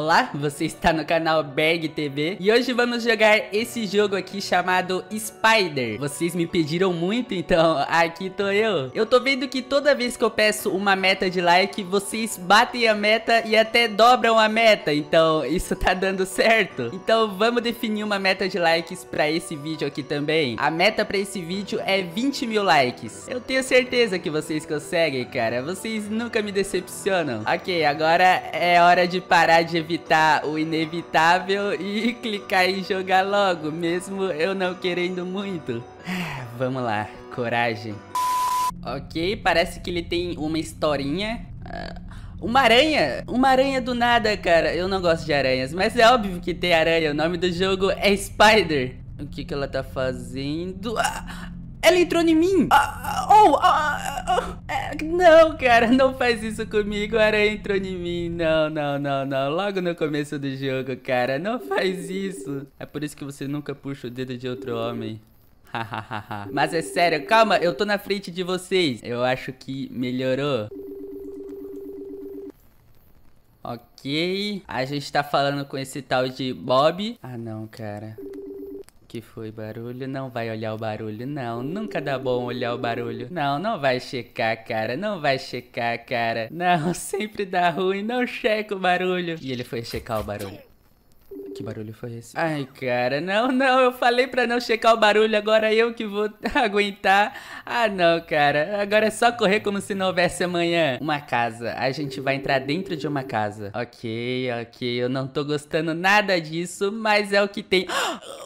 Olá, você está no canal Berg TV e hoje vamos jogar esse jogo aqui chamado Spider. Vocês me pediram muito, então aqui tô eu. Eu tô vendo que toda vez que eu peço uma meta de like, vocês batem a meta e até dobram a meta, então isso tá dando certo. Então vamos definir uma meta de likes pra esse vídeo aqui também. A meta pra esse vídeo é 20 mil likes. Eu tenho certeza que vocês conseguem, cara. Vocês nunca me decepcionam. Ok, agora é hora de parar de evitar o inevitável e clicar em jogar logo, mesmo eu não querendo muito. Vamos lá, coragem. Ok, parece que ele tem uma historinha. Ah, uma aranha? Uma aranha do nada, cara. Eu não gosto de aranhas, mas é óbvio que tem aranha. O nome do jogo é Spider. O que, que ela tá fazendo? Ah! Ela entrou em mim! Ah, ah oh, ah, ah, ah é, não, cara, não faz isso comigo. Ela entrou em mim. Não, não, não, não. Logo no começo do jogo, cara. Não faz isso. É por isso que você nunca puxa o dedo de outro homem. Mas é sério, calma, eu tô na frente de vocês. Eu acho que melhorou. Ok. A gente tá falando com esse tal de Bob. Ah, não, cara. Que foi barulho? Não vai olhar o barulho, não. Nunca dá bom olhar o barulho. Não, não vai checar, cara. Não vai checar, cara. Não, sempre dá ruim. Não checa o barulho. E ele foi checar o barulho. Que barulho foi esse? Ai, cara, não, não, eu falei pra não checar o barulho, agora eu que vou aguentar. Ah, não, cara, agora é só correr como se não houvesse amanhã. Uma casa, a gente vai entrar dentro de uma casa. Ok, ok, eu não tô gostando nada disso, mas é o que tem.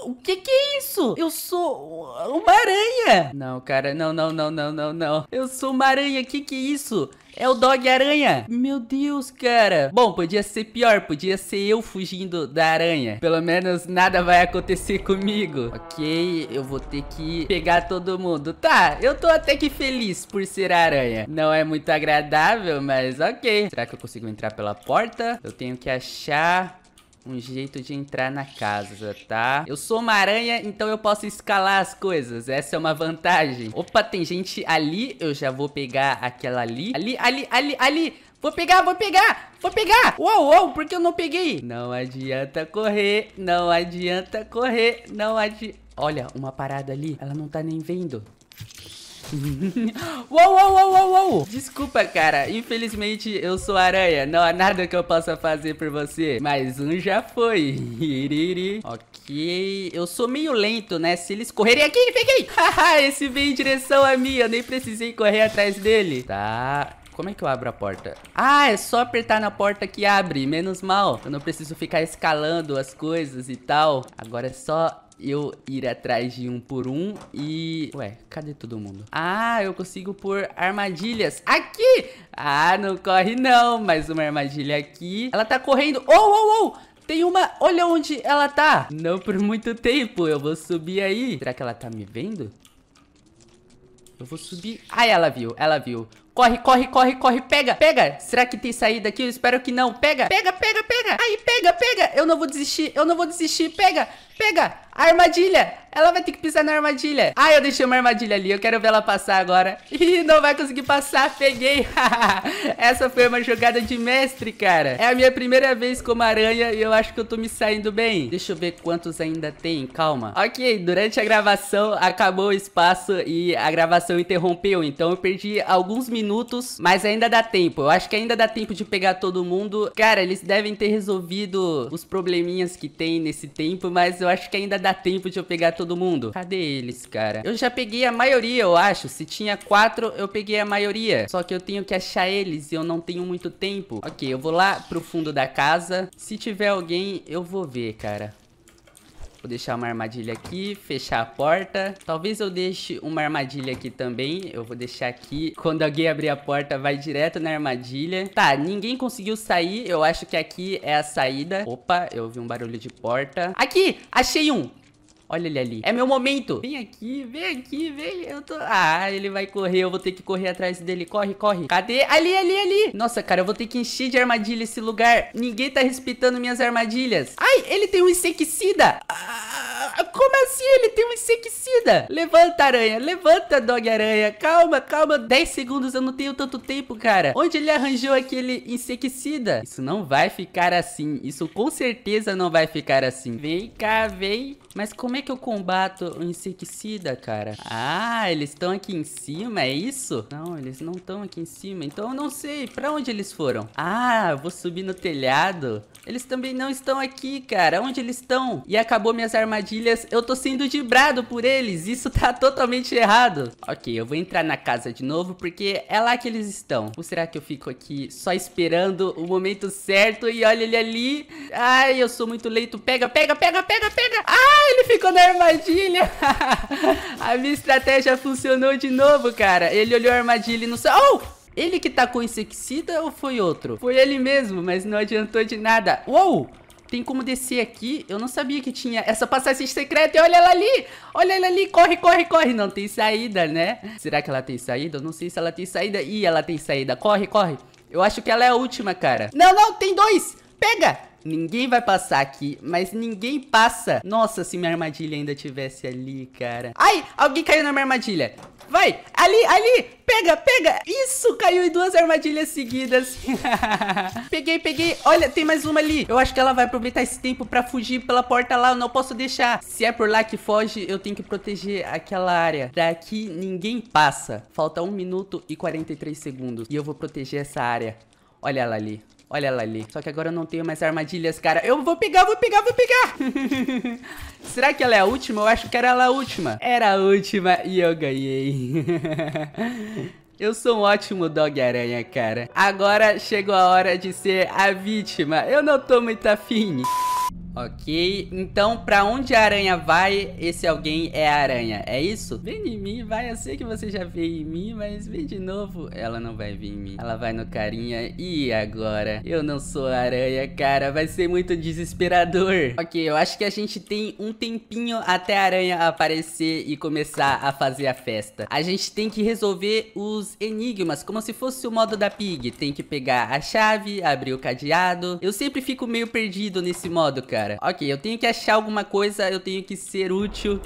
O que que é isso? Eu sou uma aranha! Não, cara, não, não, não, não, não, não. Eu sou uma aranha, que que é isso? É o Dog Aranha. Meu Deus, cara. Bom, podia ser pior. Podia ser eu fugindo da aranha. Pelo menos nada vai acontecer comigo. Ok, eu vou ter que pegar todo mundo. Tá, eu tô até que feliz por ser aranha. Não é muito agradável, mas ok. Será que eu consigo entrar pela porta? Eu tenho que achar um jeito de entrar na casa, tá? Eu sou uma aranha, então eu posso escalar as coisas. Essa é uma vantagem. Opa, tem gente ali. Eu já vou pegar aquela ali. Ali, ali, ali, ali. Vou pegar, vou pegar, vou pegar Uou, uou, por que eu não peguei? Não adianta correr, não adianta correr Não adianta... Olha, uma parada ali, ela não tá nem vendo uou, uou, uou, uou, uou. Desculpa, cara. Infelizmente, eu sou aranha. Não há nada que eu possa fazer por você. Mas um já foi. ok. Eu sou meio lento, né? Se eles correrem aqui, peguei. Haha, esse veio em direção a mim. Eu nem precisei correr atrás dele. Tá. Como é que eu abro a porta? Ah, é só apertar na porta que abre. Menos mal. Eu não preciso ficar escalando as coisas e tal. Agora é só eu ir atrás de um por um e... Ué, cadê todo mundo? Ah, eu consigo pôr armadilhas. Aqui! Ah, não corre não. Mais uma armadilha aqui. Ela tá correndo. Oh, oh, oh! Tem uma... Olha onde ela tá. Não por muito tempo. Eu vou subir aí. Será que ela tá me vendo? Eu vou subir. Ah, ela viu, ela viu. Corre, corre, corre, corre, pega, pega. Será que tem saída aqui? Eu espero que não. Pega, pega, pega, pega. Aí, pega, pega. Eu não vou desistir, eu não vou desistir. Pega, pega. Armadilha! Ela vai ter que pisar na armadilha. Ah, eu deixei uma armadilha ali. Eu quero ver ela passar agora. Ih, não vai conseguir passar. Peguei. Essa foi uma jogada de mestre, cara. É a minha primeira vez como aranha e eu acho que eu tô me saindo bem. Deixa eu ver quantos ainda tem. Calma. Ok, durante a gravação acabou o espaço e a gravação interrompeu. Então eu perdi alguns minutos, mas ainda dá tempo. Eu acho que ainda dá tempo de pegar todo mundo. Cara, eles devem ter resolvido os probleminhas que tem nesse tempo, mas eu acho que ainda dá tempo de eu pegar todo todo mundo? Cadê eles, cara? Eu já peguei a maioria, eu acho. Se tinha quatro, eu peguei a maioria. Só que eu tenho que achar eles e eu não tenho muito tempo. Ok, eu vou lá pro fundo da casa. Se tiver alguém, eu vou ver, cara. Vou deixar uma armadilha aqui, fechar a porta. Talvez eu deixe uma armadilha aqui também. Eu vou deixar aqui. Quando alguém abrir a porta, vai direto na armadilha. Tá, ninguém conseguiu sair. Eu acho que aqui é a saída. Opa, eu ouvi um barulho de porta. Aqui, achei um. Olha ele ali. É meu momento. Vem aqui, vem aqui, vem. Eu tô... Ah, ele vai correr. Eu vou ter que correr atrás dele. Corre, corre. Cadê? Ali, ali, ali. Nossa, cara, eu vou ter que encher de armadilha esse lugar. Ninguém tá respeitando minhas armadilhas. Ai, ele tem um inseticida. Ah... Como assim? Ele tem um inseticida. Levanta, aranha. Levanta, dog aranha. Calma, calma. 10 segundos, eu não tenho tanto tempo, cara. Onde ele arranjou aquele inseticida? Isso não vai ficar assim. Isso com certeza não vai ficar assim. Vem cá, vem. Mas como é que eu combato o inseticida, cara? Ah, eles estão aqui em cima, é isso? Não, eles não estão aqui em cima. Então eu não sei pra onde eles foram. Ah, eu vou subir no telhado. Eles também não estão aqui, cara. Onde eles estão? E acabou minhas armadilhas armadilhas, eu tô sendo dibrado por eles, isso tá totalmente errado. Ok, eu vou entrar na casa de novo, porque é lá que eles estão. Ou será que eu fico aqui só esperando o momento certo e olha ele ali? Ai, eu sou muito leito, pega, pega, pega, pega, pega! Ah, ele ficou na armadilha! a minha estratégia funcionou de novo, cara. Ele olhou a armadilha e não saiu... Oh! Ele que tá com inseticida ou foi outro? Foi ele mesmo, mas não adiantou de nada. Uou! tem como descer aqui. Eu não sabia que tinha essa passagem secreta. E olha ela ali! Olha ela ali! Corre, corre, corre! Não tem saída, né? Será que ela tem saída? Eu não sei se ela tem saída. Ih, ela tem saída. Corre, corre! Eu acho que ela é a última, cara. Não, não! Tem dois! Pega! Ninguém vai passar aqui, mas ninguém passa. Nossa, se minha armadilha ainda tivesse ali, cara. Ai, alguém caiu na minha armadilha. Vai, ali, ali, pega, pega. Isso, caiu em duas armadilhas seguidas. peguei, peguei. Olha, tem mais uma ali. Eu acho que ela vai aproveitar esse tempo pra fugir pela porta lá. Eu não posso deixar. Se é por lá que foge, eu tenho que proteger aquela área. Daqui ninguém passa. Falta 1 minuto e 43 segundos. E eu vou proteger essa área. Olha ela ali. Olha ela ali. Só que agora eu não tenho mais armadilhas, cara. Eu vou pegar, vou pegar, vou pegar. Será que ela é a última? Eu acho que era ela a última. Era a última e eu ganhei. Eu sou um ótimo dog-aranha, cara. Agora chegou a hora de ser a vítima. Eu não tô muito afim. Ok, então pra onde a aranha vai, esse alguém é a aranha, é isso? Vem em mim, vai, eu sei que você já veio em mim, mas vem de novo. Ela não vai vir em mim, ela vai no carinha. E agora? Eu não sou aranha, cara, vai ser muito desesperador. Ok, eu acho que a gente tem um tempinho até a aranha aparecer e começar a fazer a festa. A gente tem que resolver os enigmas, como se fosse o modo da Pig. Tem que pegar a chave, abrir o cadeado. Eu sempre fico meio perdido nesse modo, cara. Ok, eu tenho que achar alguma coisa, eu tenho que ser útil.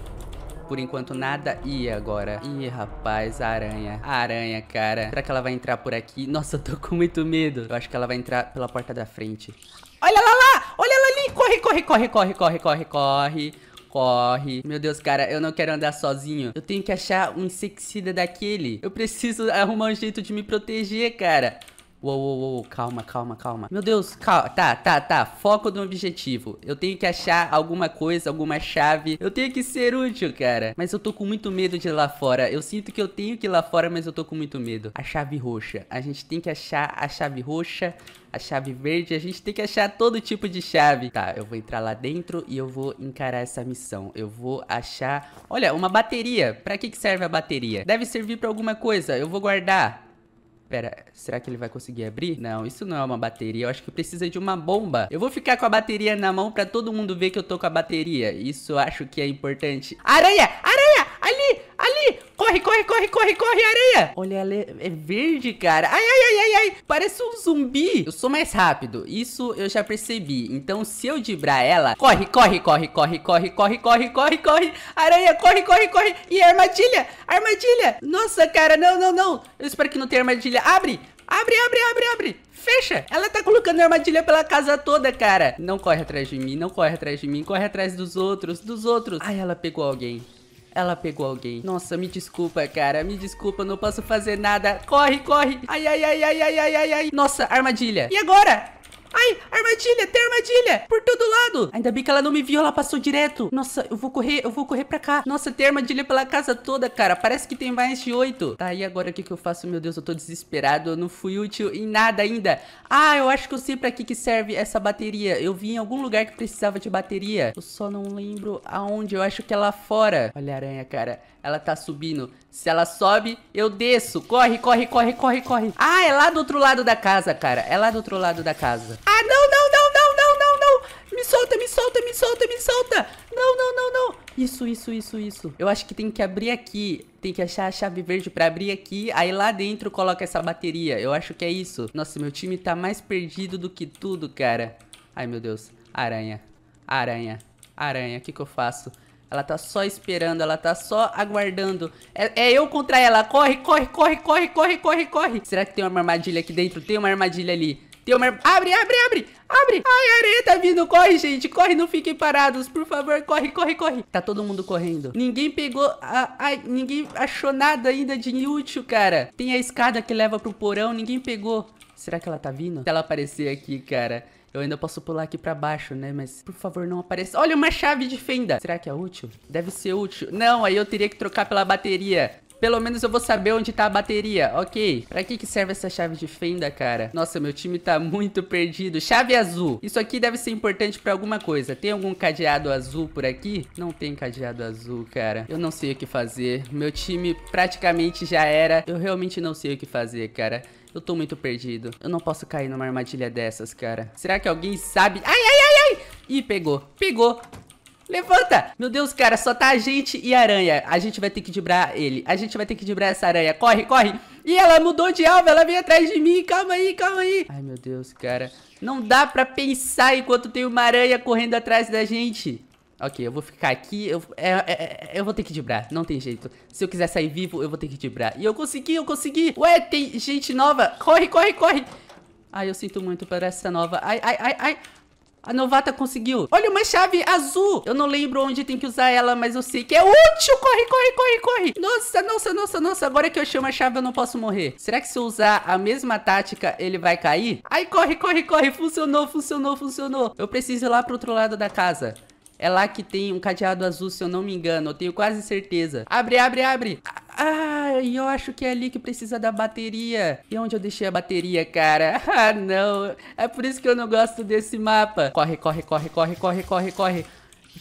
Por enquanto nada. Ih, agora. Ih, rapaz, a aranha. A aranha, cara. Será que ela vai entrar por aqui? Nossa, eu tô com muito medo. Eu acho que ela vai entrar pela porta da frente. Olha lá lá! Olha ela ali! Corre, corre, corre, corre, corre, corre, corre. Corre. Meu Deus, cara, eu não quero andar sozinho. Eu tenho que achar um inseticida daquele. Eu preciso arrumar um jeito de me proteger, cara. Uou, uou, uou, calma, calma, calma. Meu Deus, calma. Tá, tá, tá. Foco no objetivo. Eu tenho que achar alguma coisa, alguma chave. Eu tenho que ser útil, cara. Mas eu tô com muito medo de ir lá fora. Eu sinto que eu tenho que ir lá fora, mas eu tô com muito medo. A chave roxa. A gente tem que achar a chave roxa a chave verde, a gente tem que achar todo tipo de chave. Tá, eu vou entrar lá dentro e eu vou encarar essa missão. Eu vou achar... Olha, uma bateria. Pra que, que serve a bateria? Deve servir pra alguma coisa. Eu vou guardar. Pera, será que ele vai conseguir abrir? Não, isso não é uma bateria. Eu acho que precisa de uma bomba. Eu vou ficar com a bateria na mão pra todo mundo ver que eu tô com a bateria. Isso eu acho que é importante. Aranha! Aranha! Ali! Corre, corre, corre, corre, corre, areia. Olha, ela é, é verde, cara. Ai, ai, ai, ai, ai. Parece um zumbi. Eu sou mais rápido. Isso eu já percebi. Então, se eu dibrar ela... Corre, corre, corre, corre, corre, corre, corre, corre, corre. Areia, corre, corre, corre. E armadilha, armadilha. Nossa, cara, não, não, não. Eu espero que não tenha armadilha. Abre, abre, abre, abre, abre. Fecha! Ela tá colocando armadilha pela casa toda, cara. Não corre atrás de mim, não corre atrás de mim. Corre atrás dos outros, dos outros. Ai, ela pegou alguém. Ela pegou alguém. Nossa, me desculpa, cara. Me desculpa, não posso fazer nada. Corre, corre. Ai, ai, ai, ai, ai, ai, ai, ai. Nossa, armadilha. E agora? Ai, armadilha, tem armadilha! Por todo lado! Ainda bem que ela não me viu, ela passou direto. Nossa, eu vou correr, eu vou correr pra cá. Nossa, tem armadilha pela casa toda, cara. Parece que tem mais de oito. Tá, e agora o que que eu faço? Meu Deus, eu tô desesperado. Eu não fui útil em nada ainda. Ah, eu acho que eu sei pra que que serve essa bateria. Eu vi em algum lugar que precisava de bateria. Eu só não lembro aonde. Eu acho que é lá fora. Olha a aranha, cara. Ela tá subindo. Se ela sobe, eu desço. Corre, corre, corre, corre, corre. Ah, é lá do outro lado da casa, cara. É lá do outro lado da casa. Ah, não, não, não, não, não, não, não. Me solta, me solta, me solta, me solta. Não, não, não, não. Isso, isso, isso, isso. Eu acho que tem que abrir aqui. Tem que achar a chave verde pra abrir aqui. Aí lá dentro coloca essa bateria. Eu acho que é isso. Nossa, meu time tá mais perdido do que tudo, cara. Ai, meu Deus. Aranha. Aranha. Aranha. O que que eu faço? Ela tá só esperando, ela tá só aguardando. É, é, eu contra ela. Corre, corre, corre, corre, corre, corre, corre. Será que tem uma armadilha aqui dentro? Tem uma armadilha ali. Tem uma... Abre, abre, abre, abre. Ai, a areia tá vindo. Corre, gente. Corre, não fiquem parados. Por favor, corre, corre, corre. Tá todo mundo correndo. Ninguém pegou... A, a, ninguém achou nada ainda de inútil, cara. Tem a escada que leva pro porão. Ninguém pegou. Será que ela tá vindo? Se ela aparecer aqui, cara... Eu ainda posso pular aqui pra baixo, né? Mas, por favor, não apareça. Olha, uma chave de fenda. Será que é útil? Deve ser útil. Não, aí eu teria que trocar pela bateria. Pelo menos eu vou saber onde tá a bateria. Ok. Pra que que serve essa chave de fenda, cara? Nossa, meu time tá muito perdido. Chave azul. Isso aqui deve ser importante pra alguma coisa. Tem algum cadeado azul por aqui? Não tem cadeado azul, cara. Eu não sei o que fazer. Meu time praticamente já era. Eu realmente não sei o que fazer, cara. Eu tô muito perdido. Eu não posso cair numa armadilha dessas, cara. Será que alguém sabe? Ai, ai, ai, ai! Ih, pegou. Pegou. Levanta! Meu Deus, cara, só tá a gente e a aranha. A gente vai ter que dibrar ele. A gente vai ter que dibrar essa aranha. Corre, corre! E ela mudou de alvo, ela veio atrás de mim. Calma aí, calma aí. Ai, meu Deus, cara. Não dá pra pensar enquanto tem uma aranha correndo atrás da gente. Ok, eu vou ficar aqui, eu, é, é, é eu vou ter que dibrar, não tem jeito. Se eu quiser sair vivo, eu vou ter que dibrar. E eu consegui, eu consegui. Ué, tem gente nova. Corre, corre, corre. Ai, eu sinto muito para essa nova. Ai, ai, ai, ai. A novata conseguiu. Olha, uma chave azul. Eu não lembro onde tem que usar ela, mas eu sei que é útil. Corre, corre, corre, corre. Nossa, nossa, nossa, nossa. Agora que eu chamo a chave, eu não posso morrer. Será que se eu usar a mesma tática, ele vai cair? Ai, corre, corre, corre. Funcionou, funcionou, funcionou. Eu preciso ir lá pro outro lado da casa. É lá que tem um cadeado azul, se eu não me engano. Eu tenho quase certeza. Abre, abre, abre. Ah! e eu acho que é ali que precisa da bateria. E onde eu deixei a bateria, cara? Ah, não. É por isso que eu não gosto desse mapa. Corre, corre, corre, corre, corre, corre, corre.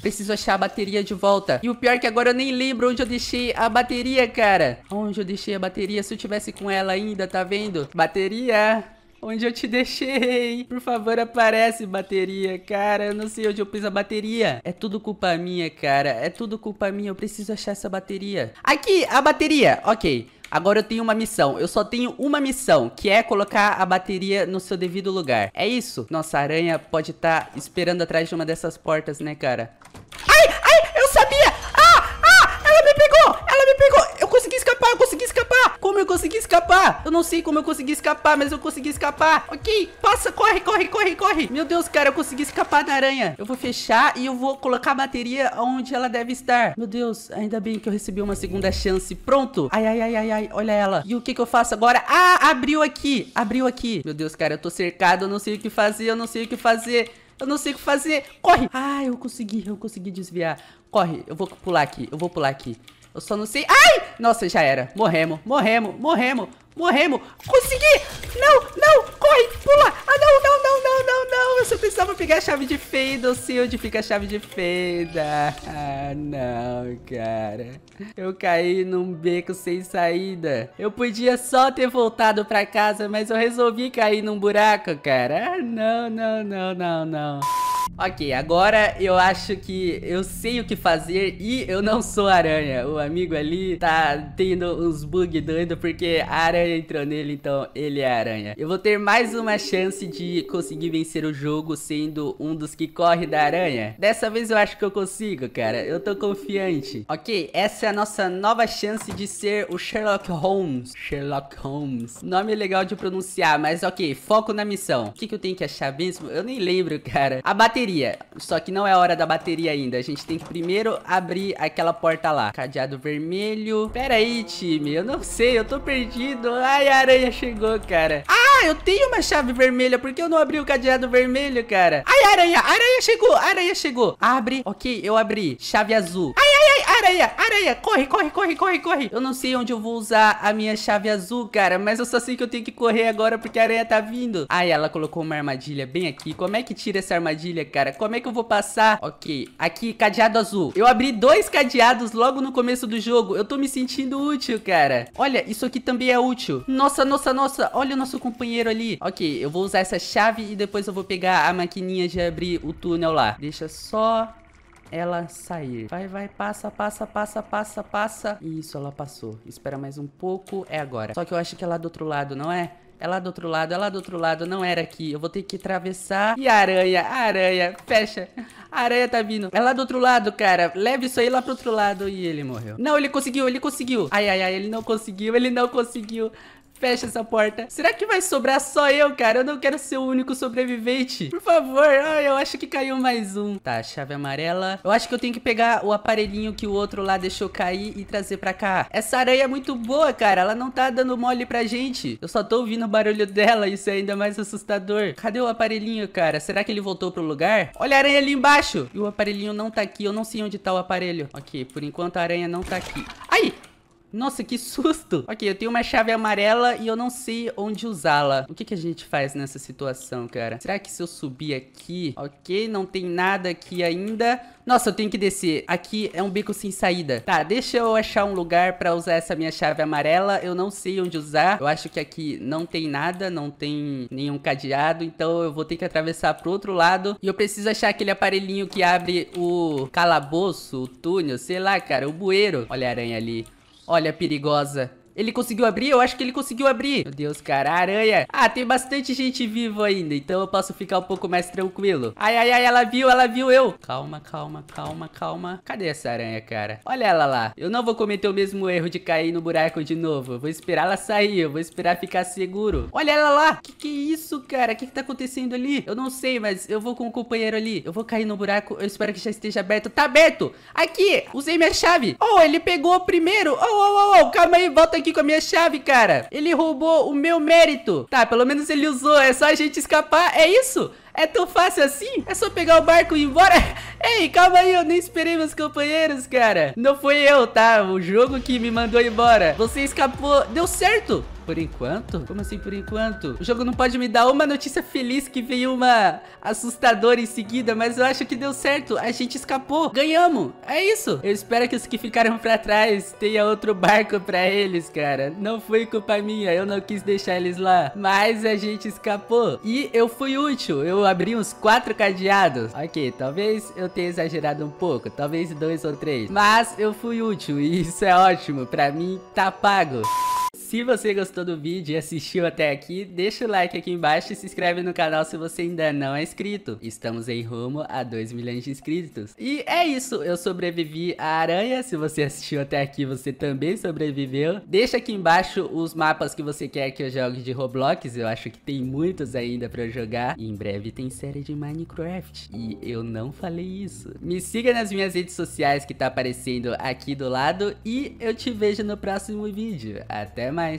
Preciso achar a bateria de volta. E o pior é que agora eu nem lembro onde eu deixei a bateria, cara. Onde eu deixei a bateria? Se eu tivesse com ela ainda, tá vendo? Bateria. Onde eu te deixei? Por favor, aparece, bateria. Cara, eu não sei onde eu pus a bateria. É tudo culpa minha, cara. É tudo culpa minha. Eu preciso achar essa bateria. Aqui, a bateria. Ok. Agora eu tenho uma missão. Eu só tenho uma missão, que é colocar a bateria no seu devido lugar. É isso? Nossa, a aranha pode estar tá esperando atrás de uma dessas portas, né, cara? eu consegui escapar. Eu não sei como eu consegui escapar, mas eu consegui escapar. Ok, passa, corre, corre, corre, corre. Meu Deus, cara, eu consegui escapar da aranha. Eu vou fechar e eu vou colocar a bateria onde ela deve estar. Meu Deus, ainda bem que eu recebi uma segunda chance. Pronto. Ai, ai, ai, ai, ai, olha ela. E o que que eu faço agora? Ah, abriu aqui, abriu aqui. Meu Deus, cara, eu tô cercado, eu não sei o que fazer, eu não sei o que fazer. Eu não sei o que fazer. Corre! Ah, eu consegui, eu consegui desviar. Corre, eu vou pular aqui, eu vou pular aqui. Eu só não sei... Ai! Nossa, já era. Morremos, morremos, morremos, morremos. Consegui! Não, não! Corre, pula! Ah, não, não, não, não, não, não! Eu só precisava pegar a chave de fenda. Eu sei onde fica a chave de fenda. Ah, não, cara. Eu caí num beco sem saída. Eu podia só ter voltado pra casa, mas eu resolvi cair num buraco, cara. Ah, não, não, não, não, não. Ok, agora eu acho que eu sei o que fazer e eu não sou aranha. O amigo ali tá tendo uns bugs doido porque a aranha entrou nele, então ele é aranha. Eu vou ter mais uma chance de conseguir vencer o jogo sendo um dos que corre da aranha. Dessa vez eu acho que eu consigo, cara. Eu tô confiante. Ok, essa é a nossa nova chance de ser o Sherlock Holmes. Sherlock Holmes. Nome legal de pronunciar, mas ok, foco na missão. O que, que eu tenho que achar mesmo? Eu nem lembro, cara. A bateria bateria. Só que não é hora da bateria ainda. A gente tem que primeiro abrir aquela porta lá. Cadeado vermelho. Pera aí, time. Eu não sei, eu tô perdido. Ai, a aranha chegou, cara. Ah, eu tenho uma chave vermelha. Por que eu não abri o cadeado vermelho, cara? Ai, aranha, aranha chegou, aranha chegou. Abre. Ok, eu abri. Chave azul. Ai, ai, ai areia, areia, corre, corre, corre, corre, corre. Eu não sei onde eu vou usar a minha chave azul, cara, mas eu só sei que eu tenho que correr agora porque a areia tá vindo. Ai, ela colocou uma armadilha bem aqui. Como é que tira essa armadilha, cara? Como é que eu vou passar? Ok, aqui, cadeado azul. Eu abri dois cadeados logo no começo do jogo. Eu tô me sentindo útil, cara. Olha, isso aqui também é útil. Nossa, nossa, nossa, olha o nosso companheiro ali. Ok, eu vou usar essa chave e depois eu vou pegar a maquininha de abrir o túnel lá. Deixa só ela sair. Vai, vai, passa, passa, passa, passa, passa. Isso, ela passou. Espera mais um pouco. É agora. Só que eu acho que é do outro lado, não é? É lá do outro lado, é lá do outro lado, não era aqui. Eu vou ter que atravessar. E a aranha, a aranha, fecha. A aranha tá vindo. É lá do outro lado, cara. Leve isso aí lá pro outro lado. E ele morreu. Não, ele conseguiu, ele conseguiu. Ai, ai, ai, ele não conseguiu, ele não conseguiu fecha essa porta. Será que vai sobrar só eu, cara? Eu não quero ser o único sobrevivente. Por favor. Ai, eu acho que caiu mais um. Tá, chave é amarela. Eu acho que eu tenho que pegar o aparelhinho que o outro lá deixou cair e trazer pra cá. Essa aranha é muito boa, cara. Ela não tá dando mole pra gente. Eu só tô ouvindo o barulho dela. Isso é ainda mais assustador. Cadê o aparelhinho, cara? Será que ele voltou pro lugar? Olha a aranha ali embaixo. E o aparelhinho não tá aqui. Eu não sei onde tá o aparelho. Ok, por enquanto a aranha não tá aqui. Ai, nossa, que susto! Ok, eu tenho uma chave amarela e eu não sei onde usá-la. O que, que a gente faz nessa situação, cara? Será que se eu subir aqui... Ok, não tem nada aqui ainda. Nossa, eu tenho que descer. Aqui é um bico sem saída. Tá, deixa eu achar um lugar pra usar essa minha chave amarela. Eu não sei onde usar. Eu acho que aqui não tem nada, não tem nenhum cadeado. Então eu vou ter que atravessar pro outro lado. E eu preciso achar aquele aparelhinho que abre o calabouço, o túnel, sei lá, cara, o bueiro. Olha a aranha ali. Olha, perigosa, ele conseguiu abrir? Eu acho que ele conseguiu abrir. Meu Deus, cara, aranha. Ah, tem bastante gente viva ainda, então eu posso ficar um pouco mais tranquilo. Ai, ai, ai, ela viu, ela viu eu. Calma, calma, calma, calma. Cadê essa aranha, cara? Olha ela lá. Eu não vou cometer o mesmo erro de cair no buraco de novo. Eu vou esperar ela sair, eu vou esperar ficar seguro. Olha ela lá. Que que é isso, cara? O que que tá acontecendo ali? Eu não sei, mas eu vou com o companheiro ali. Eu vou cair no buraco, eu espero que já esteja aberto. Tá aberto! Aqui! Usei minha chave. Oh, ele pegou primeiro. Oh, oh, oh, oh. Calma aí, volta aqui aqui com a minha chave, cara. Ele roubou o meu mérito. Tá, pelo menos ele usou. É só a gente escapar. É isso. É tão fácil assim? É só pegar o barco e ir embora? Ei, calma aí, eu nem esperei meus companheiros, cara. Não foi eu, tá? O jogo que me mandou embora. Você escapou. Deu certo? Por enquanto? Como assim por enquanto? O jogo não pode me dar uma notícia feliz que veio uma assustadora em seguida, mas eu acho que deu certo. A gente escapou. Ganhamos. É isso. Eu espero que os que ficaram pra trás tenha outro barco pra eles, cara. Não foi culpa minha. Eu não quis deixar eles lá. Mas a gente escapou. E eu fui útil. Eu abri uns quatro cadeados. Ok, talvez eu tenha exagerado um pouco, talvez dois ou três. Mas eu fui útil e isso é ótimo, pra mim tá pago. Se você gostou do vídeo e assistiu até aqui, deixa o like aqui embaixo e se inscreve no canal se você ainda não é inscrito. Estamos em rumo a 2 milhões de inscritos. E é isso, eu sobrevivi à aranha. Se você assistiu até aqui, você também sobreviveu. Deixa aqui embaixo os mapas que você quer que eu jogue de Roblox. Eu acho que tem muitos ainda pra eu jogar. E em breve tem série de Minecraft. E eu não falei isso. Me siga nas minhas redes sociais que tá aparecendo aqui do lado. E eu te vejo no próximo vídeo. Até mais. mais.